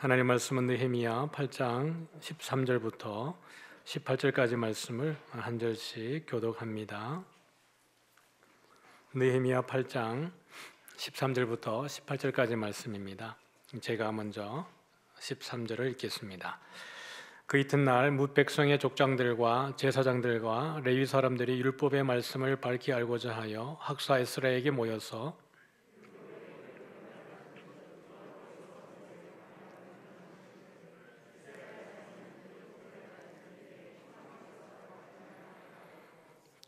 하나님 말씀은 느헤미야 8장 13절부터 18절까지 말씀을 한 절씩 교독합니다. 느헤미야 8장 13절부터 18절까지 말씀입니다. 제가 먼저 13절을 읽겠습니다. 그 이튿날 뭇 백성의 족장들과 제사장들과 레위 사람들이 율법의 말씀을 밝히 알고자 하여 학사 에스라에게 모여서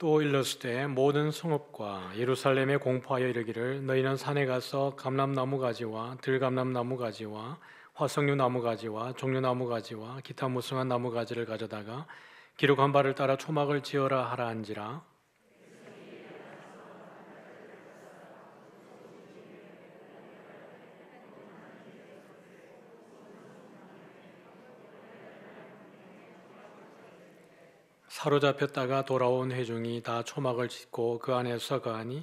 또 일렀을때 모든 성읍과 예루살렘에 공포하여 이르기를 너희는 산에 가서 감람나무 가지와 들감람나무 가지와 화석류 나무 가지와 종류나무 가지와 기타 무성한 나무 가지를 가져다가 기록한 바를 따라 초막을 지어라 하라 한지라 사로잡혔다가 돌아온 회중이 다 초막을 짓고 그 안에 서거하니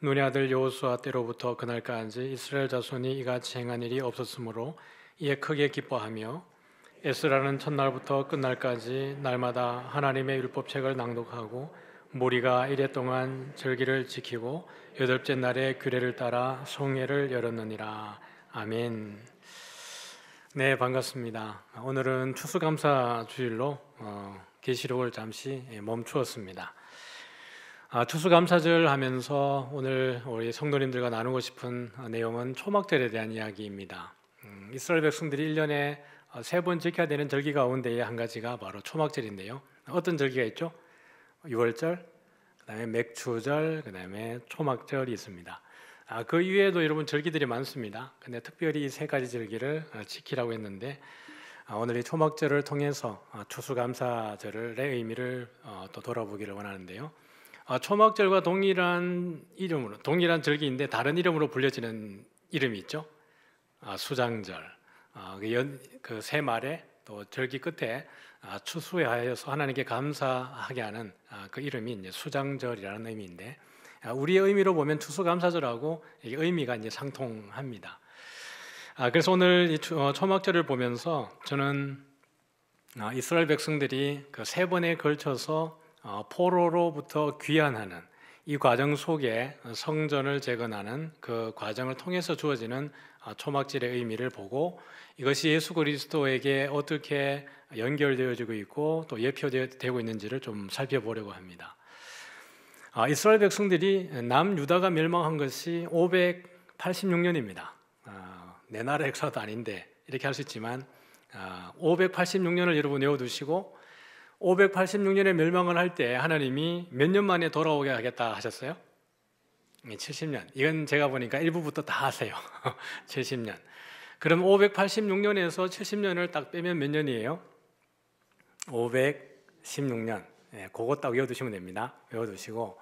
눈의 아들 여호수아 때로부터 그날까지 이스라엘 자손이 이같이 행한 일이 없었으므로 이에 크게 기뻐하며 에스라는 첫날부터 끝날까지 날마다 하나님의 율법책을 낭독하고 무리가 이래 동안 절기를 지키고 여덟째 날에 규례를 따라 송해를 열었느니라 아멘. 네 반갑습니다. 오늘은 추수감사 주일로 어, 계시록을 잠시 예, 멈추었습니다. 아, 추수감사절 하면서 오늘 우리 성도님들과 나누고 싶은 아, 내용은 초막절에 대한 이야기입니다. 음, 이스라엘 백성들이 1년에 어, 세번 지켜야 되는 절기 가운데의 한 가지가 바로 초막절인데요. 어떤 절기가 있죠? 6월절, 그다음에 맥추절, 그다음에 초막절이 있습니다. 아, 그 이외에도 여러분 절기들이 많습니다. 근데 특별히 이세 가지 절기를 어, 지키라고 했는데 아, 오늘 이 초막절을 통해서 아, 추수감사절의 의미를 어, 또 돌아보기를 원하는데요. 아, 초막절과 동일한 이름으로 동일한 절기인데 다른 이름으로 불려지는 이름이 있죠. 수장절. 그세 그 말에 또 절기 끝에 추수에 하여서 하나님께 감사하게 하는 그 이름이 이제 수장절이라는 의미인데 우리의 의미로 보면 추수감사절하고 의미가 이제 상통합니다. 아, 그래서 오늘 이 초막절을 어, 보면서 저는 아, 이스라엘 백성들이 그 세 번에 걸쳐서 어, 포로로부터 귀환하는 이 과정 속에 성전을 재건하는 그 과정을 통해서 주어지는 아, 초막절의 의미를 보고 이것이 예수 그리스도에게 어떻게 연결되어지고 있고 또 예표되고 있는지를 좀 살펴보려고 합니다. 아, 이스라엘 백성들이 남유다가 멸망한 것이 586년입니다. 아, 내 나라 역사도 아닌데 이렇게 할 수 있지만 586년을 아, 여러분 외워두시고 586년에 멸망을 할 때 하나님이 몇 년 만에 돌아오게 하겠다 하셨어요? 70년. 예, 이건 제가 보니까 일부부터 다 하세요. 70년. 그럼 586년에서 70년을 딱 빼면 몇 년이에요? 516년. 예, 그거 딱 외워두시면 됩니다. 외워두시고. 어,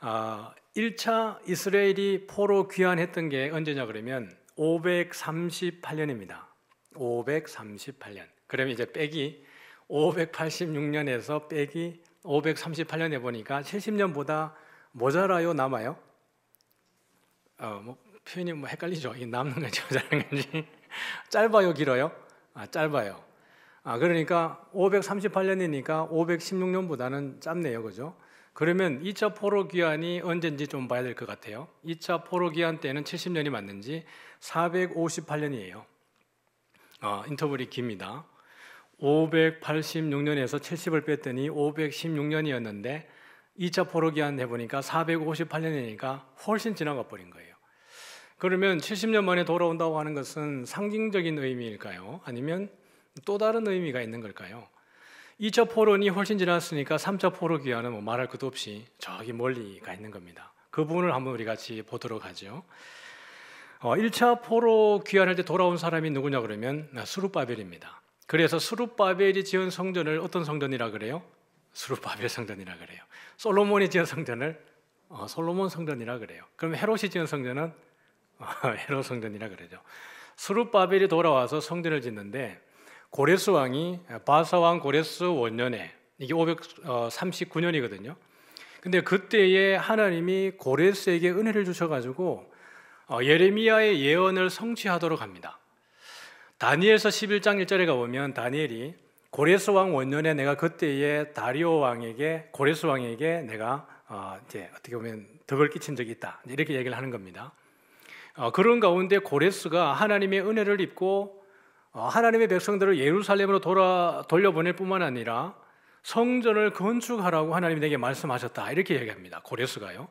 아, 1차 이스라엘이 포로 귀환했던 게 언제냐 그러면 538년입니다. 538년. 그러 이제 빼기 586년에서 빼기 538년 해보니까 70년보다 모자라요 남아요? 어, 뭐 표현이 뭐 헷갈리죠. 이 남는 건지 모자란 건지 짧아요 길어요? 아 짧아요. 아 그러니까 538년이니까 516년보다는 짧네요, 그죠? 그러면 2차 포로 기한이 언제인지 좀 봐야 될 것 같아요. 2차 포로 기한 때는 70년이 맞는지 458년이에요. 어, 아, 인터벌이 깁니다. 586년에서 70을 뺐더니 516년이었는데 2차 포로 기한 해보니까 458년이니까 훨씬 지나가 버린 거예요. 그러면 70년 만에 돌아온다고 하는 것은 상징적인 의미일까요? 아니면 또 다른 의미가 있는 걸까요? 2차 포로니 훨씬 지났으니까 3차 포로 기한은 뭐 말할 것도 없이 저기 멀리가 있는 겁니다. 그 부분을 한번 우리 같이 보도록 하죠. 어, 1차 포로 귀환할 때 돌아온 사람이 누구냐 그러면 아, 수룹바벨입니다. 그래서 수룹바벨이 지은 성전을 어떤 성전이라 그래요? 수룹바벨 성전이라 그래요. 솔로몬이 지은 성전을 어, 솔로몬 성전이라 그래요. 그럼 헤롯이 지은 성전은 어, 헤롯 성전이라 그래죠 수룹바벨이 돌아와서 성전을 짓는데 고레스 왕이 바사 왕 고레스 원년에 이게 539년이거든요. 근데 그때에 하나님이 고레스에게 은혜를 주셔가지고 어, 예레미야의 예언을 성취하도록 합니다. 다니엘서 11장 1절에 가보면 다니엘이 고레스 왕 원년에 내가 그때에 다리오 왕에게 고레스 왕에게 내가 어, 이제 어떻게 보면 덕을 끼친 적이 있다 이렇게 얘기를 하는 겁니다. 어, 그런 가운데 고레스가 하나님의 은혜를 입고 어, 하나님의 백성들을 예루살렘으로 돌아, 돌려보낼 뿐만 아니라 성전을 건축하라고 하나님이 내게 말씀하셨다. 이렇게 얘기합니다. 고레스가요.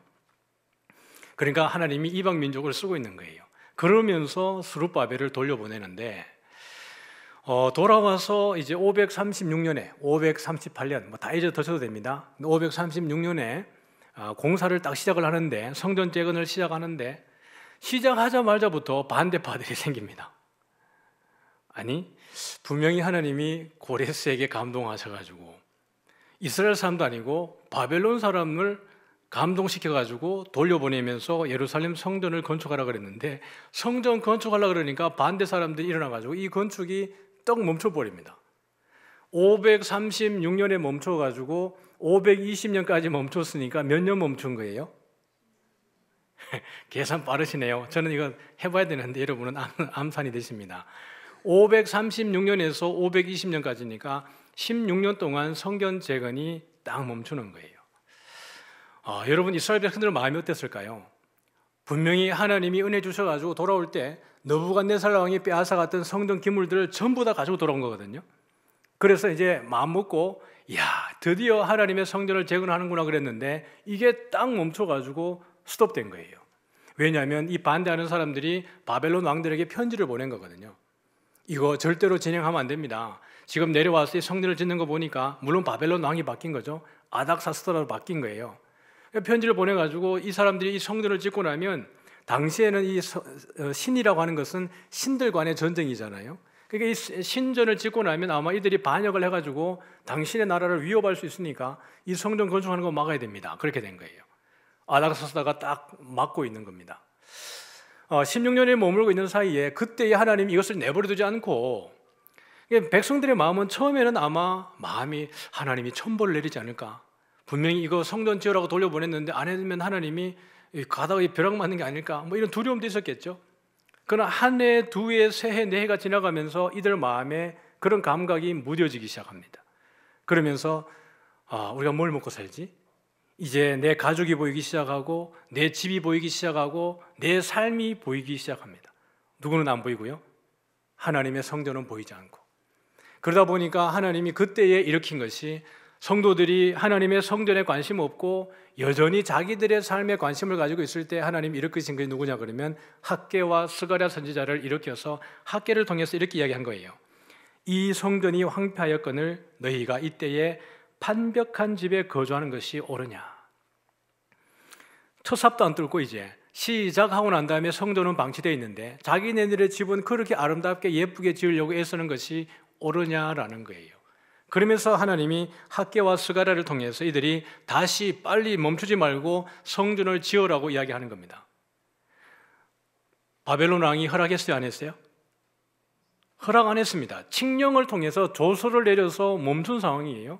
그러니까 하나님이 이방 민족을 쓰고 있는 거예요. 그러면서 스룹바벨을 돌려보내는데 어, 돌아와서 이제 536년에 538년 뭐 다 이제 더쳐도 됩니다. 536년에 어, 아, 공사를 딱 시작을 하는데 성전 재건을 시작하는데 시작하자마자부터 반대파들이 생깁니다. 아니 분명히 하나님이 고레스에게 감동하셔가지고 이스라엘 사람도 아니고 바벨론 사람을 감동시켜 가지고 돌려보내면서 예루살렘 성전을 건축하라 그랬는데 성전 건축하려 그러니까 반대 사람들이 일어나 가지고 이 건축이 떡 멈춰 버립니다. 536년에 멈춰 가지고 520년까지 멈췄으니까 몇 년 멈춘 거예요? 계산 빠르시네요. 저는 이거 해봐야 되는데 여러분은 암, 암산이 되십니다. 536년에서 520년까지니까 16년 동안 성전 재건이 딱 멈추는 거예요. 어, 여러분 이스라엘 백성들 마음이 어땠을까요? 분명히 하나님이 은혜 주셔가지고 돌아올 때 너부갓네살 왕이 빼앗아갔던 성전 기물들을 전부 다 가지고 돌아온 거거든요. 그래서 이제 마음 먹고 야 드디어 하나님의 성전을 재건하는구나 그랬는데 이게 딱 멈춰가지고 스톱된 거예요. 왜냐하면 이 반대하는 사람들이 바벨론 왕들에게 편지를 보낸 거거든요. 이거 절대로 진행하면 안 됩니다. 지금 내려와서 성전을 짓는 거 보니까 물론 바벨론 왕이 바뀐 거죠. 아닥사스라로 바뀐 거예요. 편지를 보내가지고 이 사람들이 이 성전을 짓고 나면 당시에는 이 어, 신이라고 하는 것은 신들 간의 전쟁이잖아요. 그러니까 이 신전을 짓고 나면 아마 이들이 반역을 해가지고 당신의 나라를 위협할 수 있으니까 이 성전 건축하는 거 막아야 됩니다. 그렇게 된 거예요. 아닥사스다가 딱 막고 있는 겁니다. 16년에 어, 머물고 있는 사이에 그때에 하나님 이것을 내버려 두지 않고 백성들의 마음은 처음에는 아마 마음이 하나님이 천벌 내리지 않을까 분명히 이거 성전 지으라고 돌려보냈는데 안 해주면 하나님이 가다가 벼락 맞는 게 아닐까 뭐 이런 두려움도 있었겠죠 그러나 한 해, 두 해, 세 해, 네 해가 지나가면서 이들 마음에 그런 감각이 무뎌지기 시작합니다 그러면서 아, 우리가 뭘 먹고 살지? 이제 내 가족이 보이기 시작하고 내 집이 보이기 시작하고 내 삶이 보이기 시작합니다. 누구는 안 보이고요. 하나님의 성전은 보이지 않고. 그러다 보니까 하나님이 그때에 일으킨 것이 성도들이 하나님의 성전에 관심 없고 여전히 자기들의 삶에 관심을 가지고 있을 때 하나님 일으키신 게 누구냐 그러면 학계와 스가랴 선지자를 일으켜서 학계를 통해서 이렇게 이야기한 거예요. 이 성전이 황폐하였건을 너희가 이때에 반벽한 집에 거주하는 것이 옳으냐? 첫삽도 안 뚫고 이제 시작하고 난 다음에 성전은 방치되어 있는데 자기네들의 집은 그렇게 아름답게 예쁘게 지으려고 애쓰는 것이 옳으냐라는 거예요. 그러면서 하나님이 학계와 스가라를 통해서 이들이 다시 빨리 멈추지 말고 성전을 지어라고 이야기하는 겁니다. 바벨론 왕이 허락했어요, 안 했어요? 허락 안 했습니다. 칙령을 통해서 조서를 내려서 멈춘 상황이에요.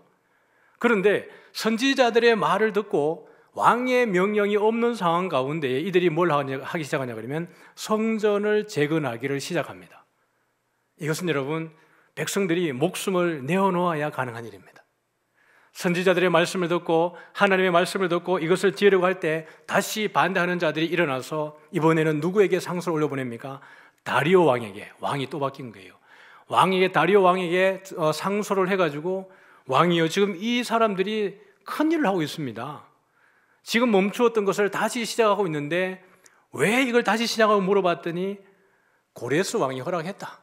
그런데 선지자들의 말을 듣고 왕의 명령이 없는 상황 가운데 이들이 뭘 하기 시작하냐 그러면 성전을 재건하기를 시작합니다. 이것은 여러분 백성들이 목숨을 내어놓아야 가능한 일입니다. 선지자들의 말씀을 듣고 하나님의 말씀을 듣고 이것을 지으려고 할 때 다시 반대하는 자들이 일어나서 이번에는 누구에게 상소를 올려보냅니까? 다리오 왕에게 왕이 또 바뀐 거예요. 왕에게 다리오 왕에게 어, 상소를 해가지고 왕이요, 지금 이 사람들이 큰 일을 하고 있습니다. 지금 멈추었던 것을 다시 시작하고 있는데 왜 이걸 다시 시작하고 물어봤더니 고레스 왕이 허락했다.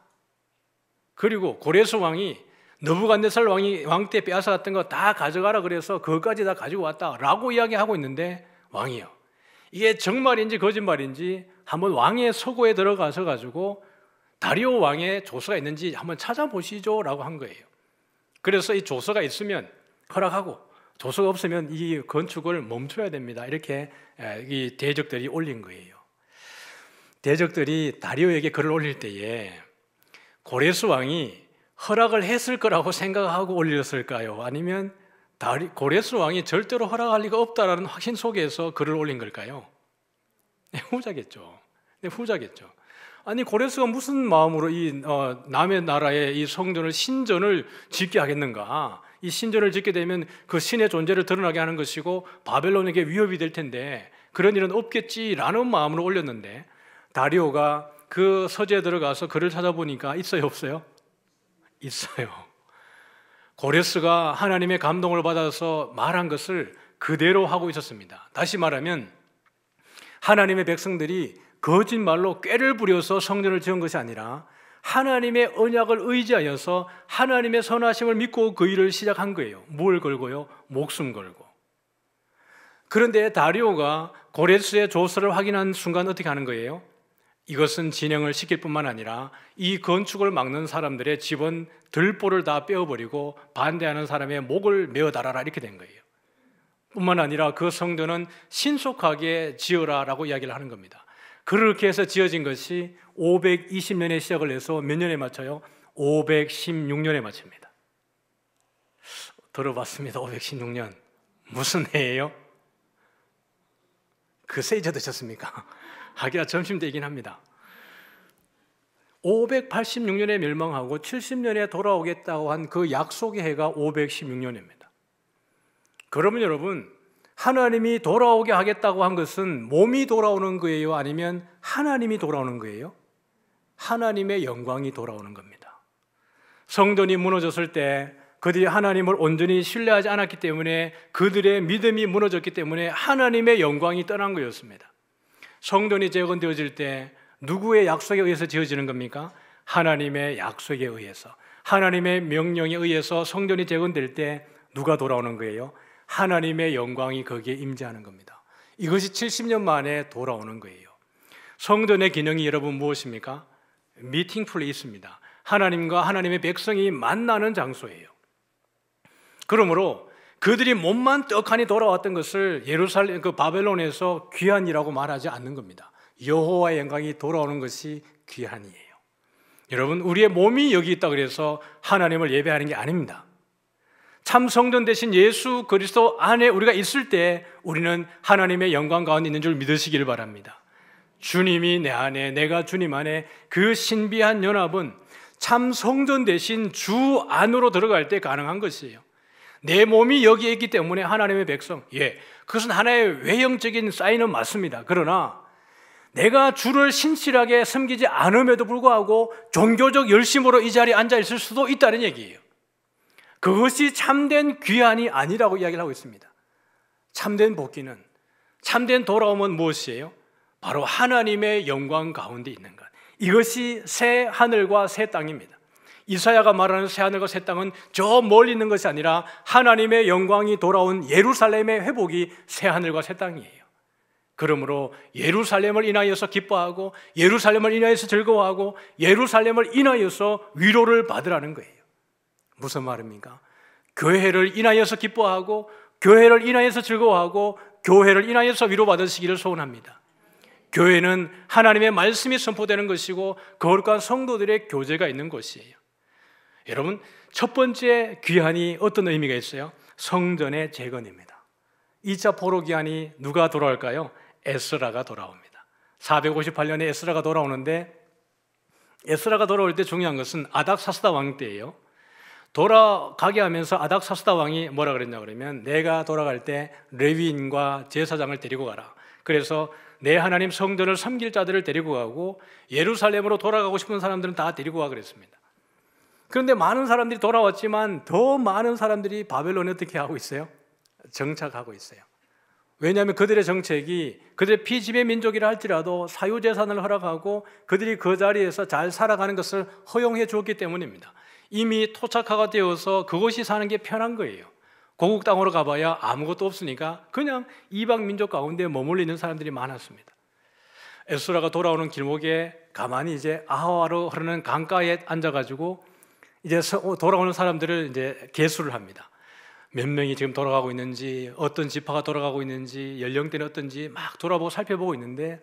그리고 고레스 왕이 너부간네살 왕이 왕 때 빼앗아갔던 거 다 가져가라 그래서 그것까지 다 가지고 왔다라고 이야기하고 있는데 왕이요. 이게 정말인지 거짓말인지 한번 왕의 서고에 들어가서 가지고 다리오 왕의 조서가 있는지 한번 찾아보시죠라고 한 거예요. 그래서 이 조서가 있으면 허락하고 조서가 없으면 이 건축을 멈춰야 됩니다. 이렇게 이 대적들이 올린 거예요. 대적들이 다리오에게 글을 올릴 때에 고레스 왕이 허락을 했을 거라고 생각하고 올렸을까요? 아니면 다리, 고레스 왕이 절대로 허락할 리가 없다라는 확신 속에서 글을 올린 걸까요? 네, 후자겠죠. 네, 후자겠죠. 아니 고레스가 무슨 마음으로 이 어, 남의 나라의 이 성전을 신전을 짓게 하겠는가? 이 신전을 짓게 되면 그 신의 존재를 드러나게 하는 것이고 바벨론에게 위협이 될 텐데 그런 일은 없겠지라는 마음으로 올렸는데 다리오가 그 서재에 들어가서 글을 찾아보니까 있어요 없어요? 있어요. 고레스가 하나님의 감동을 받아서 말한 것을 그대로 하고 있었습니다. 다시 말하면 하나님의 백성들이 거짓말로 꾀를 부려서 성전을 지은 것이 아니라 하나님의 언약을 의지하여서 하나님의 선하심을 믿고 그 일을 시작한 거예요. 무 걸고요? 목숨 걸고. 그런데 다리오가 고레스의 조서를 확인한 순간 어떻게 하는 거예요? 이것은 진행을 시킬 뿐만 아니라 이 건축을 막는 사람들의 집은 들보를 다 빼어버리고 반대하는 사람의 목을 메어 달아라 이렇게 된 거예요. 뿐만 아니라 그 성전은 신속하게 지어라라고 이야기를 하는 겁니다. 그렇게 해서 지어진 것이 520년에 시작을 해서 몇 년에 맞춰요? 516년에 맞춥니다. 들어봤습니다. 516년. 무슨 해예요? 그새 잊어드셨습니까? 하기야 점심 되긴 합니다. 586년에 멸망하고 70년에 돌아오겠다고 한 그 약속의 해가 516년입니다. 그러면 여러분, 하나님이 돌아오게 하겠다고 한 것은 몸이 돌아오는 거예요? 아니면 하나님이 돌아오는 거예요? 하나님의 영광이 돌아오는 겁니다. 성전이 무너졌을 때 그들이 하나님을 온전히 신뢰하지 않았기 때문에 그들의 믿음이 무너졌기 때문에 하나님의 영광이 떠난 거였습니다. 성전이 재건되어질 때 누구의 약속에 의해서 지어지는 겁니까? 하나님의 약속에 의해서. 하나님의 명령에 의해서 성전이 재건될 때 누가 돌아오는 거예요? 하나님의 영광이 거기에 임재하는 겁니다. 이것이 70년 만에 돌아오는 거예요. 성전의 기능이 여러분 무엇입니까? 미팅 플레이스입니다. 하나님과 하나님의 백성이 만나는 장소예요. 그러므로 그들이 몸만 떡하니 돌아왔던 것을 예루살렘 그 바벨론에서 귀한이라고 말하지 않는 겁니다. 여호와의 영광이 돌아오는 것이 귀한이에요. 여러분 우리의 몸이 여기 있다 그래서 하나님을 예배하는 게 아닙니다. 참 성전 대신 예수 그리스도 안에 우리가 있을 때 우리는 하나님의 영광 가운데 있는 줄 믿으시기를 바랍니다. 주님이 내 안에, 내가 주님 안에 그 신비한 연합은 참 성전 대신 주 안으로 들어갈 때 가능한 것이에요. 내 몸이 여기에 있기 때문에 하나님의 백성. 예. 그것은 하나의 외형적인 사인은 맞습니다. 그러나 내가 주를 신실하게 섬기지 않음에도 불구하고 종교적 열심으로 이 자리에 앉아 있을 수도 있다는 얘기예요. 그것이 참된 귀환이 아니라고 이야기를 하고 있습니다. 참된 복귀는 참된 돌아오면 무엇이에요? 바로 하나님의 영광 가운데 있는 것. 이것이 새 하늘과 새 땅입니다. 이사야가 말하는 새 하늘과 새 땅은 저 멀리 있는 것이 아니라 하나님의 영광이 돌아온 예루살렘의 회복이 새 하늘과 새 땅이에요. 그러므로 예루살렘을 인하여서 기뻐하고 예루살렘을 인하여서 즐거워하고 예루살렘을 인하여서 위로를 받으라는 거예요. 무슨 말입니까? 교회를 인하여서 기뻐하고 교회를 인하여서 즐거워하고 교회를 인하여서 위로받으시기를 소원합니다. 교회는 하나님의 말씀이 선포되는 것이고 거룩한 성도들의 교제가 있는 곳이에요. 여러분, 첫 번째 귀환이 어떤 의미가 있어요? 성전의 재건입니다. 2차 포로 귀환이 누가 돌아올까요? 에스라가 돌아옵니다. 458년에 에스라가 돌아오는데 에스라가 돌아올 때 중요한 것은 아닥사스다 왕 때예요. 돌아가게 하면서 아닥사스다 왕이 뭐라 그랬냐 그러면 내가 돌아갈 때 레위인과 제사장을 데리고 가라. 그래서 내 하나님 성전을 섬길 자들을 데리고 가고 예루살렘으로 돌아가고 싶은 사람들은 다 데리고 가 그랬습니다. 그런데 많은 사람들이 돌아왔지만 더 많은 사람들이 바벨론에 어떻게 하고 있어요? 정착하고 있어요. 왜냐하면 그들의 정책이 그들의 피지배 민족이라 할지라도 사유재산을 허락하고 그들이 그 자리에서 잘 살아가는 것을 허용해 주었기 때문입니다. 이미 토착화가 되어서 그것이 사는 게 편한 거예요. 고국 땅으로 가봐야 아무것도 없으니까 그냥 이방 민족 가운데 머물리는 사람들이 많았습니다. 에스라가 돌아오는 길목에 가만히 이제 아하와로 흐르는 강가에 앉아가지고 이제 어, 돌아오는 사람들을 이제 계수를 합니다. 몇 명이 지금 돌아가고 있는지 어떤 지파가 돌아가고 있는지 연령대는 어떤지 막 돌아보고 살펴보고 있는데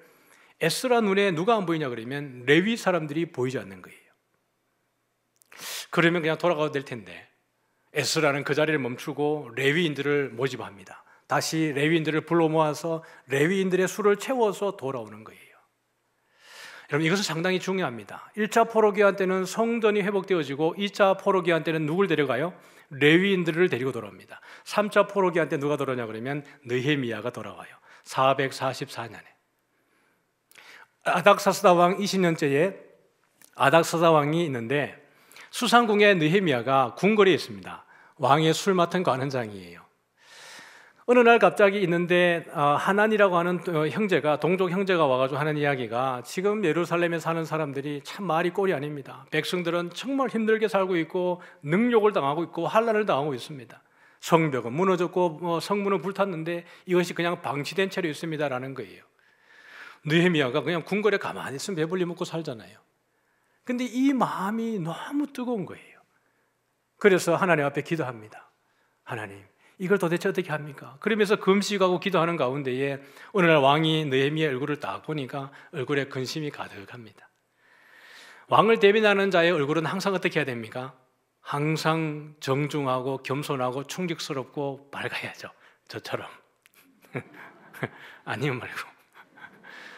에스라 눈에 누가 안 보이냐 그러면 레위 사람들이 보이지 않는 거예요. 그러면 그냥 돌아가도 될 텐데 에스라는 그 자리를 멈추고 레위인들을 모집합니다. 다시 레위인들을 불러 모아서 레위인들의 수를 채워서 돌아오는 거예요. 여러분 이것은 상당히 중요합니다. 1차 포로기한 때는 성전이 회복되어지고 2차 포로기한 때는 누굴 데려가요? 레위인들을 데리고 돌아옵니다. 3차 포로기한 때 누가 돌아오냐 그러면 느헤미야가 돌아와요. 444년에 아닥사스다 왕 20년째에 아닥사스다 왕이 있는데 수상궁의 느헤미아가 궁궐에 있습니다. 왕의 술 맡은 관원장이에요. 어느 날 갑자기 있는데 어, 하난이라고 하는 어, 형제가 동족 형제가 와가지고 하는 이야기가 지금 예루살렘에 사는 사람들이 참 말이 꼴이 아닙니다. 백성들은 정말 힘들게 살고 있고 능욕을 당하고 있고 환란을 당하고 있습니다. 성벽은 무너졌고 어, 성문은 불탔는데 이것이 그냥 방치된 채로 있습니다라는 거예요. 느헤미아가 그냥 궁궐에 가만히 있으면 배불리 먹고 살잖아요. 근데 이 마음이 너무 뜨거운 거예요. 그래서 하나님 앞에 기도합니다. 하나님, 이걸 도대체 어떻게 합니까? 그러면서 금식하고 기도하는 가운데에 어느 날 왕이 느헤미의 얼굴을 딱 보니까 얼굴에 근심이 가득합니다. 왕을 대변하는 자의 얼굴은 항상 어떻게 해야 됩니까? 항상 정중하고 겸손하고 충격스럽고 밝아야죠. 저처럼. 아니요 말고.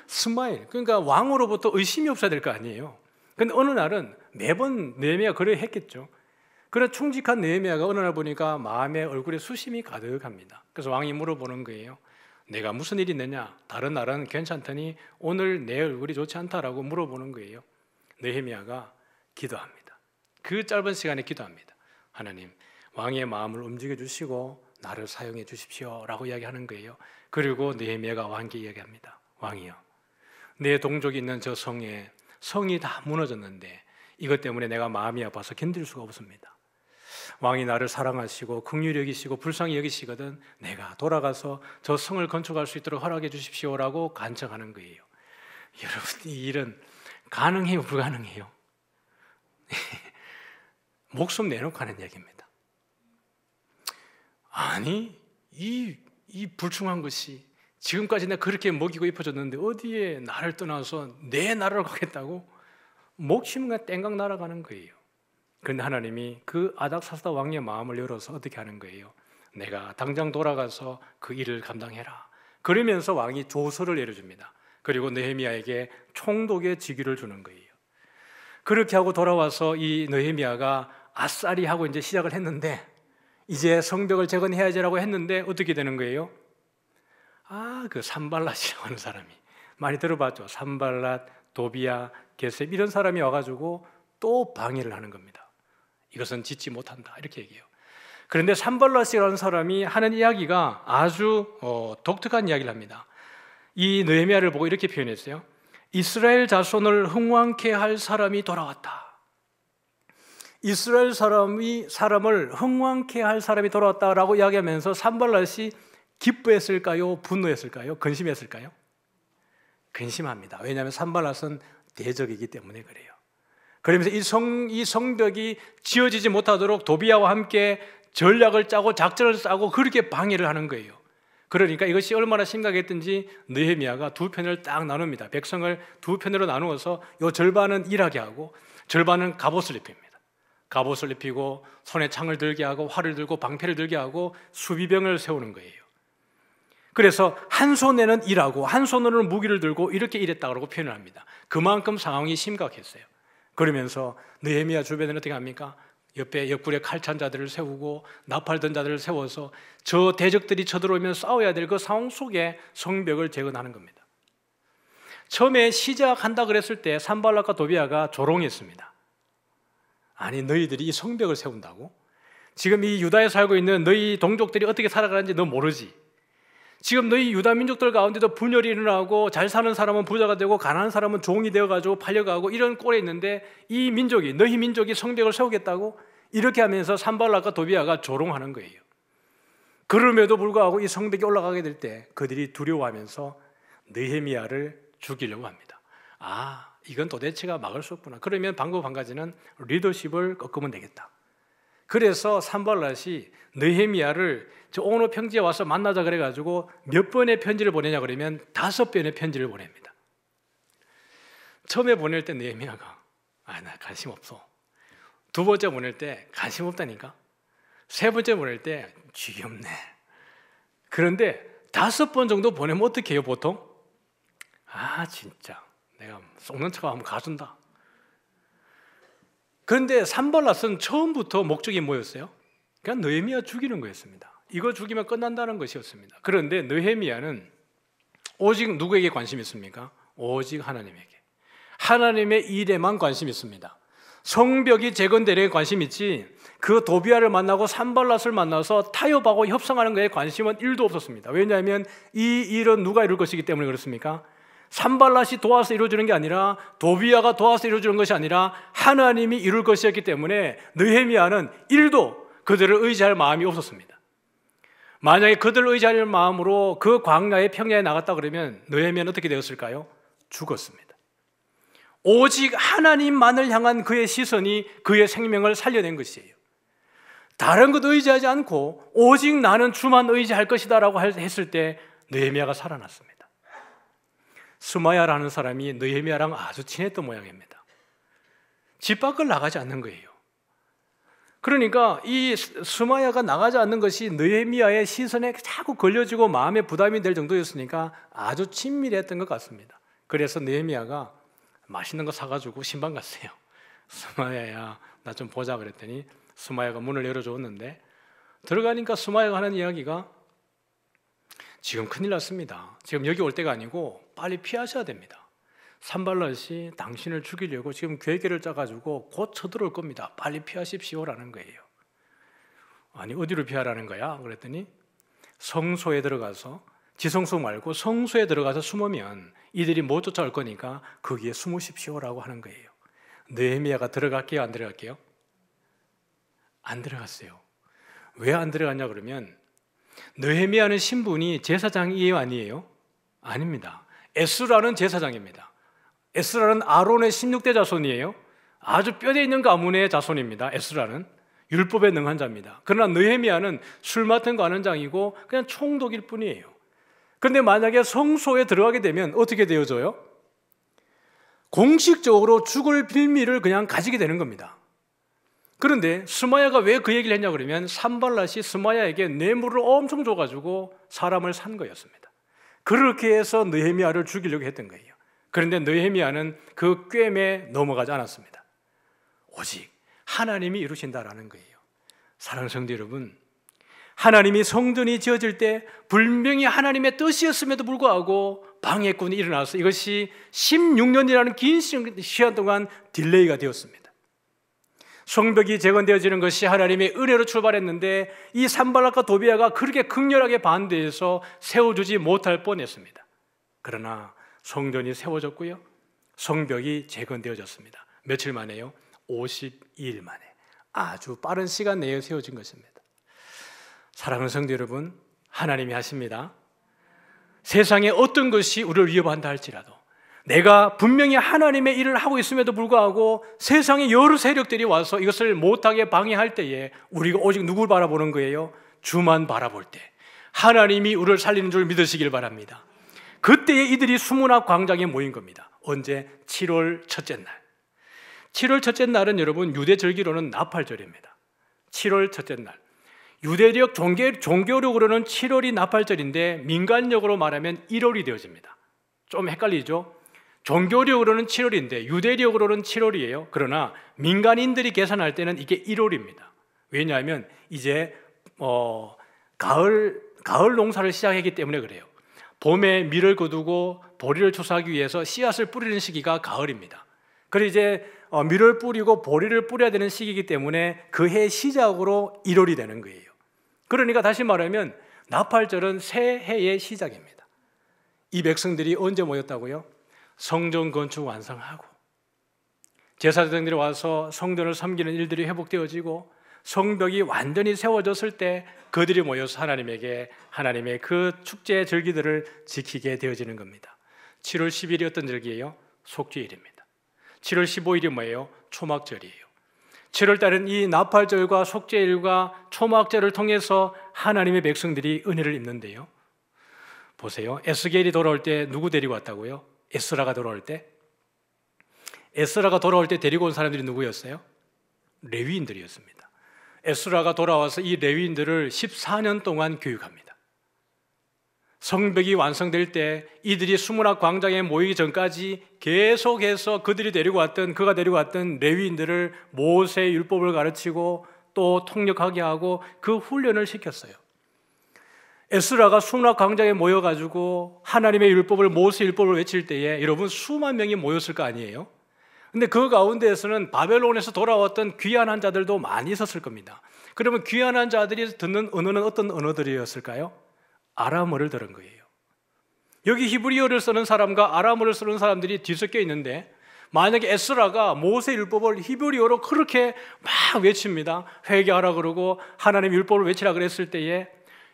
스마일. 그러니까 왕으로부터 의심이 없어야 될 거 아니에요. 근데 어느 날은 매번 네메아야 그래 했겠죠. 그런 충직한 네헤미가 어느 날 보니까 마음에 얼굴에 수심이 가득합니다. 그래서 왕이 물어보는 거예요. 내가 무슨 일이 있느냐? 다른 날은 괜찮더니 오늘 내 얼굴이 좋지 않다라고 물어보는 거예요. 네헤미야가 기도합니다. 그 짧은 시간에 기도합니다. 하나님, 왕의 마음을 움직여 주시고 나를 사용해 주십시오라고 이야기하는 거예요. 그리고 네헤미야가 왕께 이야기합니다. 왕이여, 내 동족이 있는 저 성에 성이 다 무너졌는데 이것 때문에 내가 마음이 아파서 견딜 수가 없습니다. 왕이 나를 사랑하시고 긍휼히 여기시고 불쌍히 여기시거든 내가 돌아가서 저 성을 건축할 수 있도록 허락해 주십시오라고 간청하는 거예요. 여러분 이 일은 가능해요, 불가능해요? 목숨 내놓고 하는 얘기입니다. 아니 이, 이 불충한 것이 지금까지 내가 그렇게 먹이고 입혀줬는데 어디에 나를 떠나서 내 나라로 가겠다고 목심과 땡강 날아가는 거예요. 그런데 하나님이 그 아닥사스다 왕의 마음을 열어서 어떻게 하는 거예요? 내가 당장 돌아가서 그 일을 감당해라. 그러면서 왕이 조서를 내려줍니다. 그리고 느헤미야에게 총독의 직위를 주는 거예요. 그렇게 하고 돌아와서 이 느헤미야가 아싸리 하고 이제 시작을 했는데 이제 성벽을 재건해야지라고 했는데 어떻게 되는 거예요? 아, 그 산발랏이라고 하는 사람이 많이 들어봤죠. 산발랏, 도비야, 게셉 이런 사람이 와가지고 또 방해를 하는 겁니다. 이것은 짓지 못한다 이렇게 얘기해요. 그런데 산발랏이라는 사람이 하는 이야기가 아주 어, 독특한 이야기를 합니다. 이 느헤미야를 보고 이렇게 표현했어요. 이스라엘 자손을 흥왕케 할 사람이 돌아왔다. 이스라엘 사람이 사람을 흥왕케 할 사람이 돌아왔다라고 이야기하면서 산발랏이 기뻐했을까요? 분노했을까요? 근심했을까요? 근심합니다. 왜냐하면 산발라선 대적이기 때문에 그래요. 그러면서 이, 성, 이 성벽이 지어지지 못하도록 도비아와 함께 전략을 짜고 작전을 짜고 그렇게 방해를 하는 거예요. 그러니까 이것이 얼마나 심각했든지 느헤미야가 두 편을 딱 나눕니다. 백성을 두 편으로 나누어서 요 절반은 일하게 하고 절반은 갑옷을 입힙니다. 갑옷을 입히고 손에 창을 들게 하고 활을 들고 방패를 들게 하고 수비병을 세우는 거예요. 그래서 한 손에는 일하고 한 손으로는 무기를 들고 이렇게 일했다고 표현을 합니다. 그만큼 상황이 심각했어요. 그러면서 느헤미야 주변에는 어떻게 합니까? 옆에 옆구리에 칼 찬 자들을 세우고 나팔던 자들을 세워서 저 대적들이 쳐들어오면 싸워야 될 그 상황 속에 성벽을 재건하는 겁니다. 처음에 시작한다 그랬을 때 산발락과 도비아가 조롱했습니다. 아니 너희들이 이 성벽을 세운다고? 지금 이 유다에 살고 있는 너희 동족들이 어떻게 살아가는지 너 모르지? 지금 너희 유다 민족들 가운데도 분열이 일어나고 잘 사는 사람은 부자가 되고 가난한 사람은 종이 되어 가지고 팔려가고 이런 꼴에 있는데 이 민족이 너희 민족이 성벽을 세우겠다고 이렇게 하면서 산발락과 도비아가 조롱하는 거예요. 그럼에도 불구하고 이 성벽이 올라가게 될 때 그들이 두려워하면서 느헤미야를 죽이려고 합니다. 아, 이건 도대체가 막을 수 없구나. 그러면 방법 한 가지는 리더십을 꺾으면 되겠다. 그래서 산발랏이 느헤미야를 저 오너 평지에 와서 만나자 그래가지고 몇 번의 편지를 보내냐 그러면 다섯 번의 편지를 보냅니다. 처음에 보낼 때 느헤미야가 아 나 관심 없어. 두 번째 보낼 때 관심 없다니까. 세 번째 보낼 때 지겹네. 그런데 다섯 번 정도 보내면 어떻게 해요 보통? 아 진짜 내가 속는 척하면 가준다. 그런데 산발랏은 처음부터 목적이 뭐였어요? 그냥 느헤미야 죽이는 거였습니다. 이거 죽이면 끝난다는 것이었습니다. 그런데 느헤미야는 오직 누구에게 관심 있습니까? 오직 하나님에게. 하나님의 일에만 관심 있습니다. 성벽이 재건되는 관심 있지 그 도비아를 만나고 산발랏을 만나서 타협하고 협상하는 것에 관심은 1도 없었습니다. 왜냐하면 이 일은 누가 이룰 것이기 때문에 그렇습니까? 산발라시 도와서 이루어지는 게 아니라 도비아가 도와서 이루어지는 것이 아니라 하나님이 이룰 것이었기 때문에 느헤미야는 1도 그들을 의지할 마음이 없었습니다. 만약에 그들을 의지할 마음으로 그 광야의 평야에 나갔다 그러면 느헤미야는 어떻게 되었을까요? 죽었습니다. 오직 하나님만을 향한 그의 시선이 그의 생명을 살려낸 것이에요. 다른 것 의지하지 않고 오직 나는 주만 의지할 것이다라고 했을 때 느헤미야가 살아났습니다. 수마야라는 사람이 느헤미야랑 아주 친했던 모양입니다. 집 밖을 나가지 않는 거예요. 그러니까 이수마야가 나가지 않는 것이 느헤미야의 시선에 자꾸 걸려지고 마음에 부담이 될 정도였으니까 아주 친밀했던 것 같습니다. 그래서 느헤미야가 맛있는 거 사가지고 신방 갔어요. 수마야야나 좀 보자 그랬더니 수마야가 문을 열어줬는데 들어가니까 수마야가 하는 이야기가 지금 큰일 났습니다. 지금 여기 올 때가 아니고 빨리 피하셔야 됩니다. 산발럿이 당신을 죽이려고 지금 괴계를 짜가지고 곧 쳐들어올 겁니다. 빨리 피하십시오라는 거예요. 아니 어디로 피하라는 거야? 그랬더니 성소에 들어가서 지성소 말고 성소에 들어가서 숨으면 이들이 못 쫓아올 거니까 거기에 숨으십시오라고 하는 거예요. 느헤미야가 들어갈게요, 안 들어갈게요? 안 들어갔어요. 왜 안 들어갔냐 그러면 느헤미아는 신분이 제사장이에요 아니에요? 아닙니다. 에스라는 제사장입니다. 에스라는 아론의 16대 자손이에요. 아주 뼈대 있는 가문의 자손입니다. 에스라는 율법에 능한 자입니다. 그러나 느헤미아는술 맡은 관원장이고 그냥 총독일 뿐이에요. 그런데 만약에 성소에 들어가게 되면 어떻게 되어져요? 공식적으로 죽을 빌미를 그냥 가지게 되는 겁니다. 그런데 스마야가 왜 그 얘기를 했냐 그러면 산발랏이 스마야에게 뇌물을 엄청 줘가지고 사람을 산 거였습니다. 그렇게 해서 느헤미야를 죽이려고 했던 거예요. 그런데 느헤미야는 그 꿰매 넘어가지 않았습니다. 오직 하나님이 이루신다라는 거예요. 사랑하는 성도 여러분, 하나님이 성전이 지어질 때 불명이 하나님의 뜻이었음에도 불구하고 방해꾼이 일어나서 이것이 16년이라는 긴 시간 동안 딜레이가 되었습니다. 성벽이 재건되어지는 것이 하나님의 은혜로 출발했는데 이 산발락과 도비아가 그렇게 극렬하게 반대해서 세워주지 못할 뻔했습니다. 그러나 성전이 세워졌고요. 성벽이 재건되어졌습니다. 며칠 만에요? 52일 만에. 아주 빠른 시간 내에 세워진 것입니다. 사랑하는 성도 여러분, 하나님이 하십니다. 세상에 어떤 것이 우리를 위협한다 할지라도 내가 분명히 하나님의 일을 하고 있음에도 불구하고 세상의 여러 세력들이 와서 이것을 못하게 방해할 때에 우리가 오직 누구를 바라보는 거예요? 주만 바라볼 때. 하나님이 우리를 살리는 줄 믿으시길 바랍니다. 그때에 이들이 수문학 광장에 모인 겁니다. 언제? 7월 첫째 날. 7월 첫째 날은 여러분 유대 절기로는 나팔절입니다. 7월 첫째 날. 유대력 종교, 종교력으로는 7월이 나팔절인데 민간력으로 말하면 1월이 되어집니다. 좀 헷갈리죠? 종교력으로는 7월인데 유대력으로는 7월이에요. 그러나 민간인들이 계산할 때는 이게 1월입니다. 왜냐하면 이제 어, 가을 가을 농사를 시작했기 때문에 그래요. 봄에 밀을 거두고 보리를 조사하기 위해서 씨앗을 뿌리는 시기가 가을입니다. 그리고 이제 어, 밀을 뿌리고 보리를 뿌려야 되는 시기이기 때문에 그 해 시작으로 1월이 되는 거예요. 그러니까 다시 말하면 나팔절은 새해의 시작입니다. 이 백성들이 언제 모였다고요? 성전 건축 완성하고 제사장들이 와서 성전을 섬기는 일들이 회복되어지고 성벽이 완전히 세워졌을 때 그들이 모여서 하나님에게 하나님의 그 축제의 절기들을 지키게 되어지는 겁니다. 7월 10일이 어떤 절기예요? 속죄일입니다. 7월 15일이 뭐예요? 초막절이에요. 7월 달은 이 나팔절과 속죄일과 초막절을 통해서 하나님의 백성들이 은혜를 입는데요. 보세요. 에스겔이 돌아올 때 누구 데리고 왔다고요? 에스라가 돌아올 때 에스라가 돌아올 때 데리고 온 사람들이 누구였어요? 레위인들이었습니다. 에스라가 돌아와서 이 레위인들을 14년 동안 교육합니다. 성벽이 완성될 때 이들이 수문학 광장에 모이기 전까지 계속해서 그들이 데리고 왔던 그가 데리고 왔던 레위인들을 모세 율법을 가르치고 또 통역하게 하고 그 훈련을 시켰어요. 에스라가 수나 광장에 모여가지고 하나님의 율법을 모세 율법을 외칠 때에 여러분 수만 명이 모였을 거 아니에요? 근데 그 가운데에서는 바벨론에서 돌아왔던 귀한환 자들도 많이 있었을 겁니다. 그러면 귀한환 자들이 듣는 언어는 어떤 언어들이었을까요? 아람어를 들은 거예요. 여기 히브리어를 쓰는 사람과 아람어를 쓰는 사람들이 뒤섞여 있는데 만약에 에스라가 모세 율법을 히브리어로 그렇게 막 외칩니다. 회개하라 그러고 하나님 율법을 외치라 그랬을 때에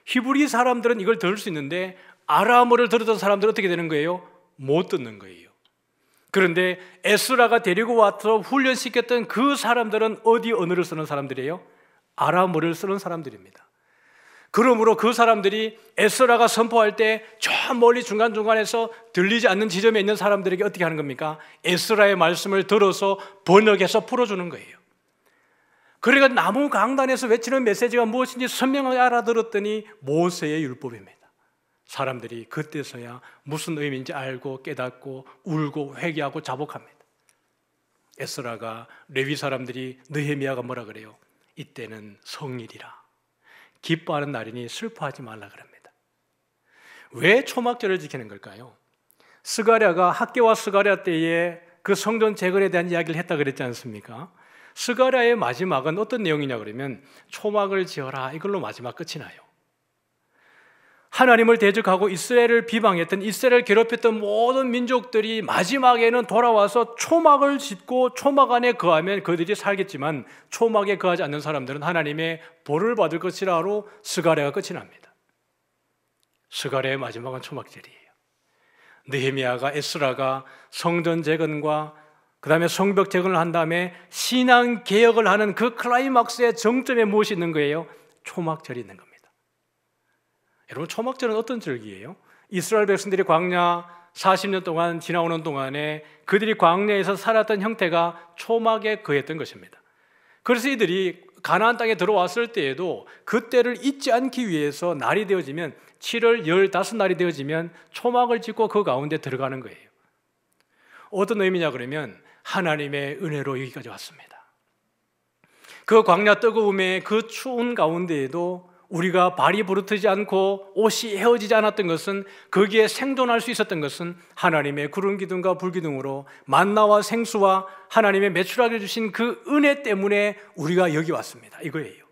히브리 사람들은 이걸 들을 수 있는데 아람어를 들었던 사람들은 어떻게 되는 거예요? 못 듣는 거예요. 그런데 에스라가 데리고 와서 훈련시켰던 그 사람들은 어디 언어를 쓰는 사람들이에요? 아람어를 쓰는 사람들입니다. 그러므로 그 사람들이 에스라가 선포할 때 저 멀리 중간중간에서 들리지 않는 지점에 있는 사람들에게 어떻게 하는 겁니까? 에스라의 말씀을 들어서 번역해서 풀어주는 거예요. 그러니까 나무 강단에서 외치는 메시지가 무엇인지 선명하게 알아들었더니 모세의 율법입니다. 사람들이 그때서야 무슨 의미인지 알고 깨닫고 울고 회개하고 자복합니다. 에스라가 레위 사람들이 느헤미야가 뭐라 그래요? 이때는 성일이라 기뻐하는 날이니 슬퍼하지 말라 그럽니다. 왜 초막절을 지키는 걸까요? 스가랴가 학계와 스가랴 때에 그 성전 재건에 대한 이야기를 했다 그랬지 않습니까? 스가랴의 마지막은 어떤 내용이냐 그러면 초막을 지어라 이걸로 마지막 끝이 나요. 하나님을 대적하고 이스라엘을 비방했던 이스라엘을 괴롭혔던 모든 민족들이 마지막에는 돌아와서 초막을 짓고 초막 안에 거하면 그들이 살겠지만 초막에 거하지 않는 사람들은 하나님의 벌을 받을 것이라로 스가랴가 끝이 납니다. 스가랴의 마지막은 초막절이에요. 느헤미야가 에스라가 성전 재건과 그 다음에 성벽 재건을 한 다음에 신앙 개혁을 하는 그 클라이막스의 정점에 무엇이 있는 거예요? 초막절이 있는 겁니다. 여러분 초막절은 어떤 절기예요? 이스라엘 백성들이 광야 40년 동안 지나오는 동안에 그들이 광야에서 살았던 형태가 초막에 거했던 것입니다. 그래서 이들이 가나안 땅에 들어왔을 때에도 그때를 잊지 않기 위해서 날이 되어지면 7월 15날이 되어지면 초막을 짓고 그 가운데 들어가는 거예요. 어떤 의미냐 그러면 하나님의 은혜로 여기까지 왔습니다. 그 광야 뜨거움의 그 추운 가운데에도 우리가 발이 부르트지 않고 옷이 헤어지지 않았던 것은 거기에 생존할 수 있었던 것은 하나님의 구름 기둥과 불 기둥으로 만나와 생수와 하나님의 매출하게 주신 그 은혜 때문에 우리가 여기 왔습니다. 이거예요.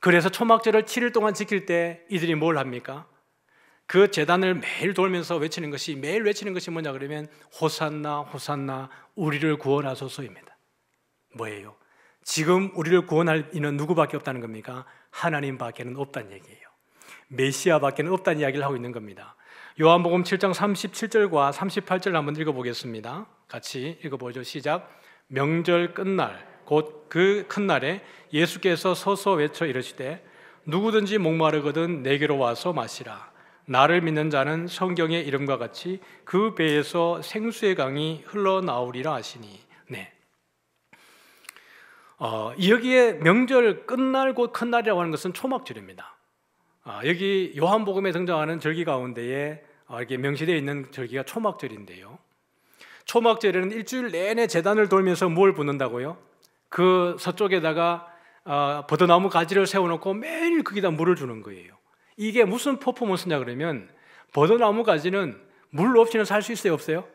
그래서 초막절을 7일 동안 지킬 때 이들이 뭘 합니까? 그 재단을 매일 돌면서 외치는 것이 매일 외치는 것이 뭐냐 그러면 호산나 호산나 우리를 구원하소서입니다. 뭐예요? 지금 우리를 구원할 이는 누구밖에 없다는 겁니까? 하나님밖에는 없다는 얘기예요. 메시아밖에는 없다는 이야기를 하고 있는 겁니다. 요한복음 7장 37절과 38절 한번 읽어보겠습니다. 같이 읽어보죠. 시작. 명절 끝날 곧 그 큰 날에 예수께서 서서 외쳐 이르시되 누구든지 목마르거든 내게로 와서 마시라. 나를 믿는 자는 성경의 이름과 같이 그 배에서 생수의 강이 흘러나오리라 하시니. 네. 어, 여기에 명절 끝날 곧 큰 날이라고 하는 것은 초막절입니다. 어, 여기 요한복음에 등장하는 절기 가운데에 어, 이렇게 명시되어 있는 절기가 초막절인데요. 초막절에는 일주일 내내 재단을 돌면서 무을 붓는다고요? 그 서쪽에다가 어, 버드나무 가지를 세워놓고 매일 거기다 물을 주는 거예요. 이게 무슨 퍼포먼스냐 그러면 버드나무 가지는 물 없이는 살 수 있어요 없어요?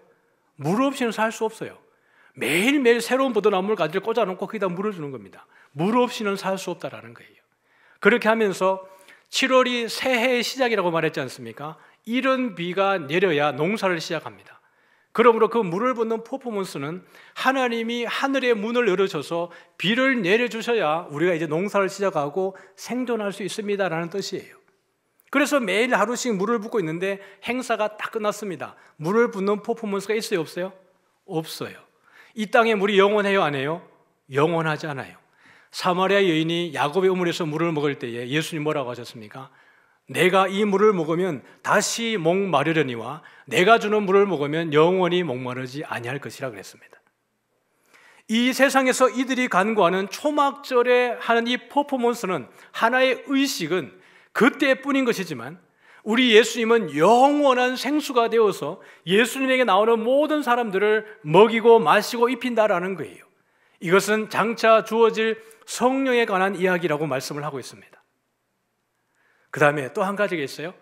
물 없이는 살 수 없어요. 매일매일 새로운 버드나무 가지를 꽂아놓고 거기다 물을 주는 겁니다. 물 없이는 살 수 없다라는 거예요. 그렇게 하면서 7월이 새해의 시작이라고 말했지 않습니까? 이런 비가 내려야 농사를 시작합니다. 그러므로 그 물을 붓는 퍼포먼스는 하나님이 하늘의 문을 열어줘서 비를 내려주셔야 우리가 이제 농사를 시작하고 생존할 수 있습니다라는 뜻이에요. 그래서 매일 하루씩 물을 붓고 있는데 행사가 딱 끝났습니다. 물을 붓는 퍼포먼스가 있어요, 없어요? 없어요. 이 땅에 물이 영원해요, 안 해요? 영원하지 않아요. 사마리아 여인이 야곱의 우물에서 물을 먹을 때에 예수님 뭐라고 하셨습니까? 내가 이 물을 먹으면 다시 목마르려니와 내가 주는 물을 먹으면 영원히 목마르지 아니할 것이라 그랬습니다. 이 세상에서 이들이 간구하는 초막절에 하는 이 퍼포먼스는 하나의 의식은 그때뿐인 것이지만 우리 예수님은 영원한 생수가 되어서 예수님에게 나오는 모든 사람들을 먹이고 마시고 입힌다라는 거예요. 이것은 장차 주어질 성령에 관한 이야기라고 말씀을 하고 있습니다. 그 다음에 또 한 가지가 있어요.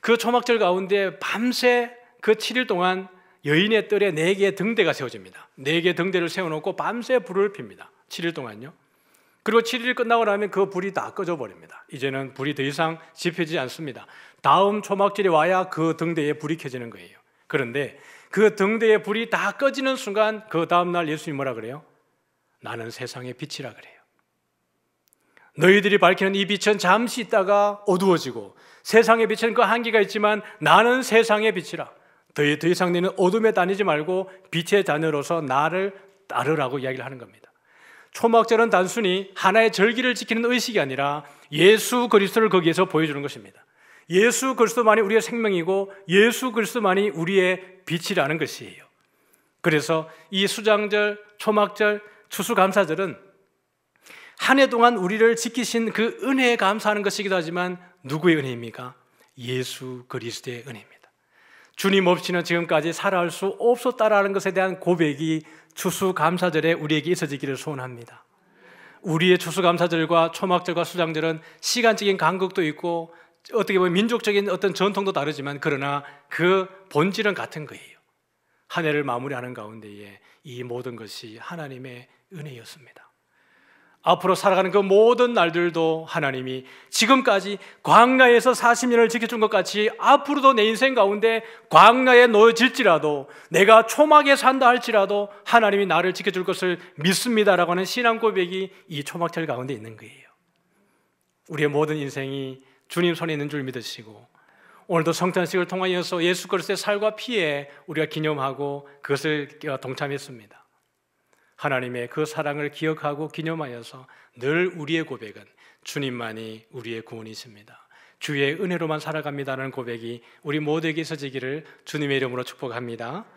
그 초막절 가운데 밤새 그 7일 동안 여인의 뜰에 4개의 등대가 세워집니다. 4개의 등대를 세워놓고 밤새 불을 핍니다. 7일 동안요. 그리고 7일이 끝나고 나면 그 불이 다 꺼져 버립니다. 이제는 불이 더 이상 지펴지지 않습니다. 다음 초막절이 와야 그 등대에 불이 켜지는 거예요. 그런데 그 등대에 불이 다 꺼지는 순간 그 다음 날 예수님이 뭐라 그래요? 나는 세상의 빛이라 그래요. 너희들이 밝히는 이 빛은 잠시 있다가 어두워지고 세상의 빛은 그 한계가 있지만 나는 세상의 빛이라. 더, 더 이상 너는 어둠에 다니지 말고 빛의 자녀로서 나를 따르라고 이야기를 하는 겁니다. 초막절은 단순히 하나의 절기를 지키는 의식이 아니라 예수 그리스도를 거기에서 보여주는 것입니다. 예수 그리스도만이 우리의 생명이고 예수 그리스도만이 우리의 빛이라는 것이에요. 그래서 이 수장절, 초막절, 추수감사절은 한 해 동안 우리를 지키신 그 은혜에 감사하는 것이기도 하지만 누구의 은혜입니까? 예수 그리스도의 은혜입니다. 주님 없이는 지금까지 살아갈 수 없었다라는 것에 대한 고백이 추수감사절에 우리에게 있어지기를 소원합니다. 우리의 추수감사절과 초막절과 수장절은 시간적인 간극도 있고 어떻게 보면 민족적인 어떤 전통도 다르지만 그러나 그 본질은 같은 거예요. 한 해를 마무리하는 가운데에 이 모든 것이 하나님의 은혜였습니다. 앞으로 살아가는 그 모든 날들도 하나님이 지금까지 광야에서 40년을 지켜준 것 같이 앞으로도 내 인생 가운데 광야에 놓여질지라도 내가 초막에 산다 할지라도 하나님이 나를 지켜줄 것을 믿습니다라고 하는 신앙 고백이 이 초막철 가운데 있는 거예요. 우리의 모든 인생이 주님 손에 있는 줄 믿으시고 오늘도 성탄식을 통하여서 예수 그리스의 살과 피에 우리가 기념하고 그것을 동참했습니다. 하나님의 그 사랑을 기억하고 기념하여서 늘 우리의 고백은 주님만이 우리의 구원이십니다. 주의 은혜로만 살아갑니다라는 고백이 우리 모두에게 있지기를 주님의 이름으로 축복합니다.